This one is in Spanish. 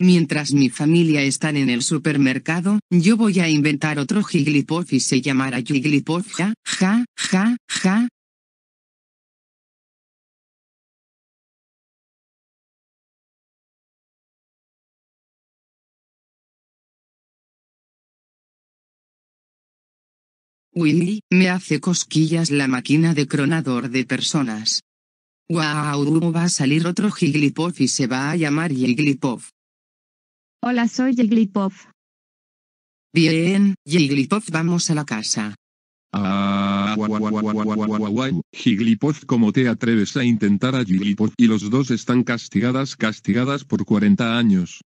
Mientras mi familia están en el supermercado, yo voy a inventar otro Jigglypuff y se llamará Jigglypuff ja, ja, ja, ja. Willy, me hace cosquillas la máquina de cronador de personas. Wow, va a salir otro Jigglypuff y se va a llamar Jigglypuff. Hola, soy Jigglypuff. Bien, Jigglypuff, vamos a la casa. Ah, Jigglypuff, ¿cómo te atreves a intentar a Jigglypuff? Y los dos están castigadas, castigadas por 40 años.